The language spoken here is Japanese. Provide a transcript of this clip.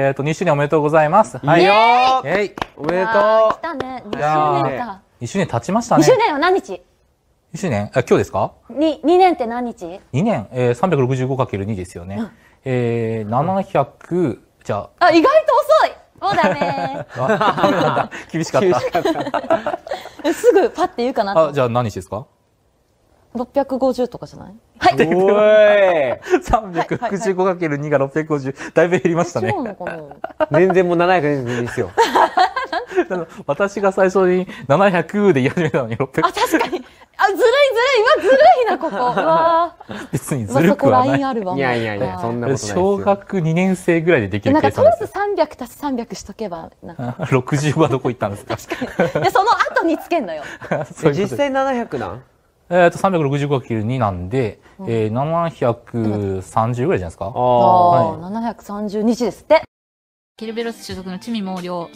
えっ、ー、と、2周年おめでとうございます。はい。えいおめでとう来たね。2周年か。2周年経ちましたね。2周年は何日 ?2 周年あ、今日ですか ?2、2年って何日 ?2 年、えー、365×2 ですよね。うん、えー、700、じゃあ。あ、意外と遅いもうダメ 厳しかった。厳しかった。すぐパッて言うかなあ、じゃあ何日ですか650とかじゃないはい。おい、365×2 が650。だいぶ減りましたね。全然もう720ですよ。私が最初に700で言い始めたのに600。あ、確かに。あ、ずるいずるい。今ずるいな、ここ。わ別にずるくはない。まそこ LINE あるわ。いやいやいや、そんなことない小学2年生ぐらいでできる計算です。なんか、とりあえず300足す300しとけば、なんか。60はどこ行ったんですか確かに。で、その後につけんのよ。実際700なんえっ、ー、と、365×2 なんで、うえー、730ぐらいじゃないですか。ああ、はい、730日ですって。ケルベロス所属のチミ毛量、